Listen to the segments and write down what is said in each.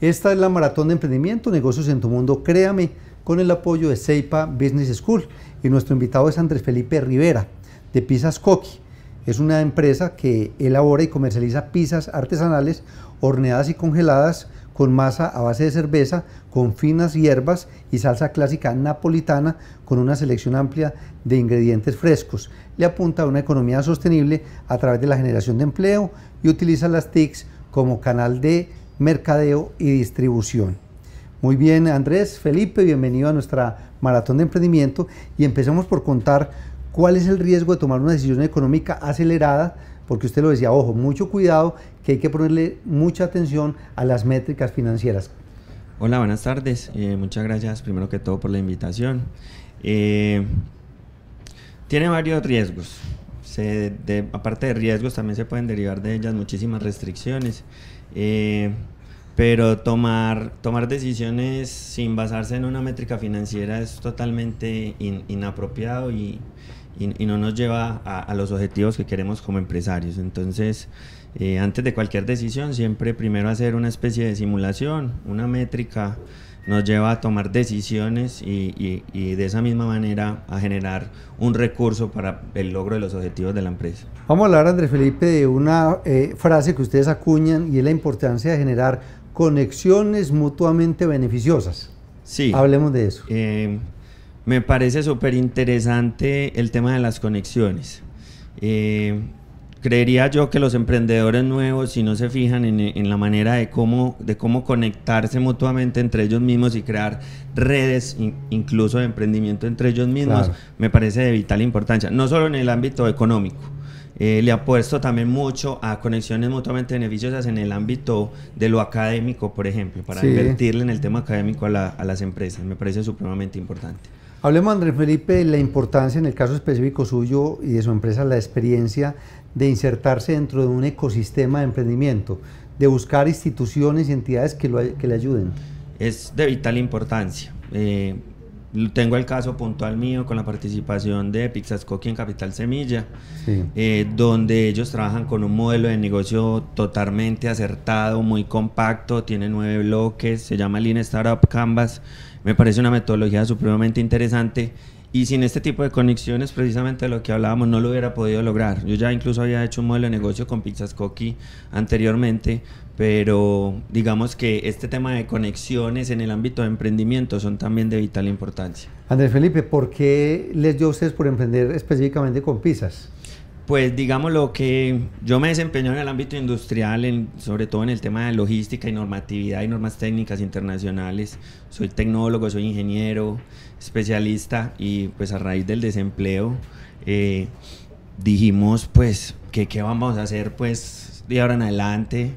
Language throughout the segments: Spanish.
Esta es la maratón de emprendimiento, negocios en tu mundo, créame, con el apoyo de Ceipa Business School. Y nuestro invitado es Andrés Felipe Rivera, de Pizzas Coqui. Es una empresa que elabora y comercializa pizzas artesanales horneadas y congeladas con masa a base de cerveza, con finas hierbas y salsa clásica napolitana, con una selección amplia de ingredientes frescos. Le apunta a una economía sostenible a través de la generación de empleo y utiliza las TICs como canal de mercadeo y distribución. Muy bien, Andrés, Felipe, bienvenido a nuestra maratón de emprendimiento y empezamos por contar cuál es el riesgo de tomar una decisión económica acelerada, porque usted lo decía, ojo, mucho cuidado, que hay que ponerle mucha atención a las métricas financieras. Hola, buenas tardes. Eh, muchas gracias primero que todo por la invitación. Eh, tiene varios riesgos. aparte de riesgos, también se pueden derivar de ellas muchísimas restricciones. Eh, pero tomar, tomar decisiones sin basarse en una métrica financiera es totalmente inapropiado y, no nos lleva a, los objetivos que queremos como empresarios. Entonces, eh, antes de cualquier decisión, siempre primero hacer una especie de simulación, una métrica nos lleva a tomar decisiones y, de esa misma manera a generar un recurso para el logro de los objetivos de la empresa. Vamos a hablar, Andrés Felipe, de una eh, frase que ustedes acuñan y es la importancia de generar conexiones mutuamente beneficiosas. Sí. Hablemos de eso. Eh, me parece súper interesante el tema de las conexiones. Eh, creería yo que los emprendedores nuevos, si no se fijan en, la manera de cómo, de cómo conectarse mutuamente entre ellos mismos y crear redes, incluso de emprendimiento entre ellos mismos, me parece de vital importancia, no solo en el ámbito económico. Eh, le apuesto también mucho a conexiones mutuamente beneficiosas en el ámbito de lo académico, por ejemplo, para invertirle en el tema académico a las empresas. Me parece supremamente importante. Hablemos, Andrés Felipe, de la importancia, en el caso específico suyo y de su empresa, la experiencia de insertarse dentro de un ecosistema de emprendimiento, de buscar instituciones y entidades que, lo, que le ayuden. Es de vital importancia. Eh, tengo el caso puntual mío con la participación de Pizzas Coqui en Capital Semilla, eh, donde ellos trabajan con un modelo de negocio totalmente acertado, muy compacto, tiene nueve bloques, se llama Lean Startup Canvas. Me parece una metodología supremamente interesante y sin este tipo de conexiones, precisamente lo que hablábamos, no lo hubiera podido lograr. Yo ya incluso había hecho un modelo de negocio con Pizzas Coqui anteriormente, pero digamos que este tema de conexiones en el ámbito de emprendimiento son también de vital importancia. Andrés Felipe, ¿por qué les dio a ustedes por emprender específicamente con pizzas? pues digamos lo que yo me desempeño en el ámbito industrial, sobre todo en el tema de logística y normatividad y normas técnicas internacionales. Soy tecnólogo, soy ingeniero, especialista y pues a raíz del desempleo eh, dijimos pues que qué vamos a hacer pues de ahora en adelante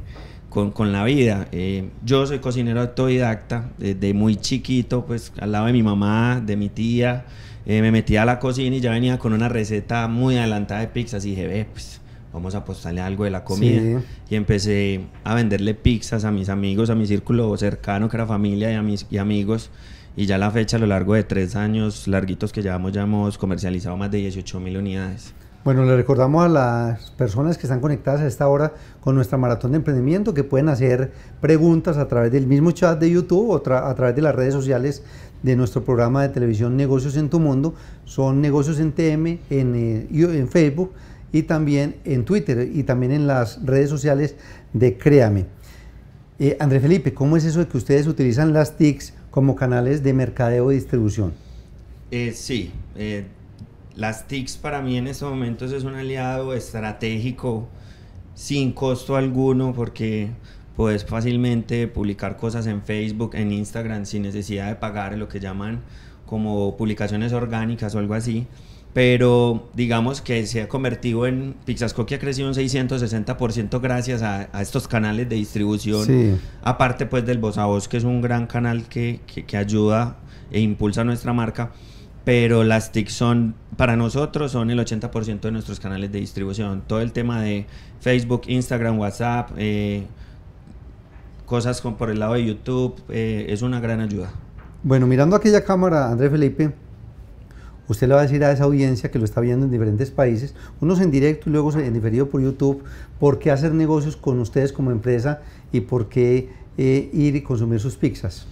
con, la vida. Eh, yo soy cocinero autodidacta, desde muy chiquito pues al lado de mi mamá, de mi tía. Eh, me metí a la cocina y ya venía con una receta muy adelantada de pizzas y dije, ve, pues vamos a apostarle algo de la comida. Y empecé a venderle pizzas a mis amigos, a mi círculo cercano, que era familia y mis amigos. Y ya la fecha, a lo largo de tres años larguitos que llevamos, ya hemos comercializado más de 18 mil unidades. Bueno, le recordamos a las personas que están conectadas a esta hora con nuestra maratón de emprendimiento que pueden hacer preguntas a través del mismo chat de YouTube o a través de las redes sociales de nuestro programa de televisión Negocios en tu Mundo. Son Negocios en TM en, eh, en Facebook y también en Twitter y también en las redes sociales de Créame. Eh, André Felipe, ¿cómo es eso de que ustedes utilizan las TICs como canales de mercadeo y distribución? Eh, sí, las TICs para mí en estos momentos es un aliado estratégico sin costo alguno porque puedes fácilmente publicar cosas en Facebook, en Instagram, sin necesidad de pagar lo que llaman como publicaciones orgánicas o algo así. Pero digamos que se ha convertido en. que ha crecido un 660% gracias a, estos canales de distribución. Aparte, pues, del voz a voz, que es un gran canal que, que, ayuda e impulsa nuestra marca pero las TIC son, para nosotros, son el 80% de nuestros canales de distribución. Todo el tema de Facebook, Instagram, WhatsApp, eh, cosas por el lado de YouTube, eh, es una gran ayuda. Bueno, mirando aquella cámara, Andrés Felipe, usted le va a decir a esa audiencia que lo está viendo en diferentes países, unos en directo y luego en diferido por YouTube, por qué hacer negocios con ustedes como empresa y por qué eh, ir y consumir sus pizzas.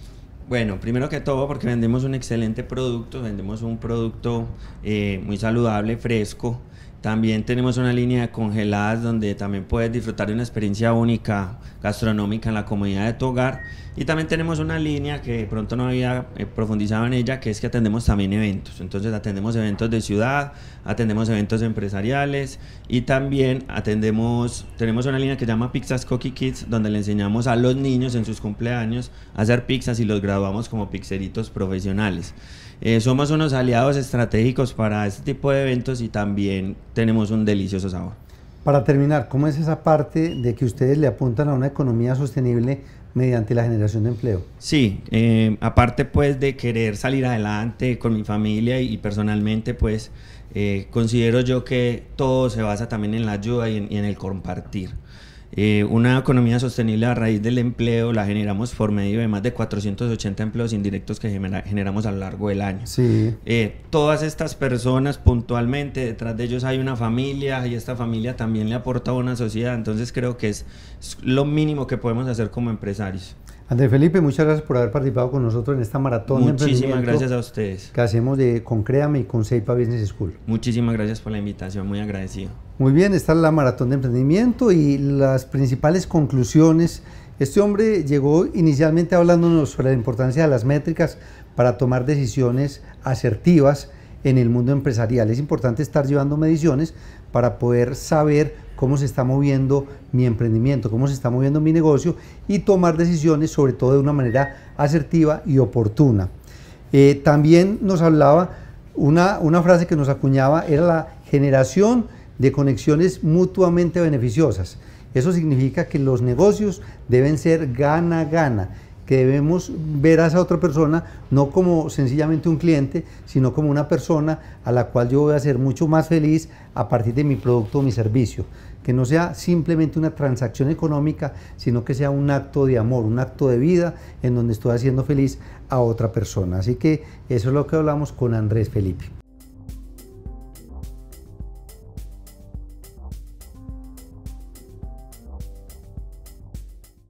Bueno, primero que todo porque vendemos un excelente producto, vendemos un producto eh, muy saludable, fresco, también tenemos una línea de congeladas donde también puedes disfrutar de una experiencia única gastronómica en la comunidad de tu hogar. Y también tenemos una línea que pronto no había eh, profundizado en ella, que es que atendemos también eventos. Entonces atendemos eventos de ciudad, atendemos eventos empresariales y también atendemos, tenemos una línea que se llama Pizzas Cookie Kids, donde le enseñamos a los niños en sus cumpleaños a hacer pizzas y los graduamos como pizzeritos profesionales. Eh, somos unos aliados estratégicos para este tipo de eventos y también tenemos un delicioso sabor. Para terminar, ¿cómo es esa parte de que ustedes le apuntan a una economía sostenible mediante la generación de empleo? Sí, eh, aparte pues de querer salir adelante con mi familia y, personalmente pues eh, considero yo que todo se basa también en la ayuda y en el compartir. Eh, una economía sostenible a raíz del empleo la generamos por medio de más de 480 empleos indirectos que generamos a lo largo del año. Eh, todas estas personas puntualmente, detrás de ellos hay una familia y esta familia también le aporta a una sociedad, entonces creo que es lo mínimo que podemos hacer como empresarios. Andrés Felipe, muchas gracias por haber participado con nosotros en esta maratón. Muchísimas gracias a ustedes. Que hacemos de, con y con Seipa Business School. Muchísimas gracias por la invitación, muy agradecido. Muy bien, está la maratón de emprendimiento y las principales conclusiones. Este hombre llegó inicialmente hablándonos sobre la importancia de las métricas para tomar decisiones asertivas en el mundo empresarial. Es importante estar llevando mediciones para poder saber cómo se está moviendo mi emprendimiento, cómo se está moviendo mi negocio y tomar decisiones sobre todo de una manera asertiva y oportuna. Eh, también nos hablaba una, una frase que nos acuñaba, era la generación de conexiones mutuamente beneficiosas. Eso significa que los negocios deben ser gana-gana que debemos ver a esa otra persona no como sencillamente un cliente, sino como una persona a la cual yo voy a ser mucho más feliz a partir de mi producto o mi servicio. Que no sea simplemente una transacción económica, sino que sea un acto de amor, un acto de vida en donde estoy haciendo feliz a otra persona. Así que eso es lo que hablamos con Andrés Felipe.